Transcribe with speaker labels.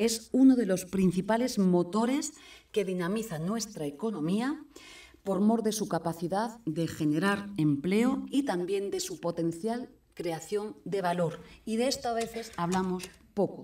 Speaker 1: es uno de los principales motores que dinamiza nuestra economía por mor de su capacidad de generar empleo y también de su potencial creación de valor. Y de esto a veces hablamos poco.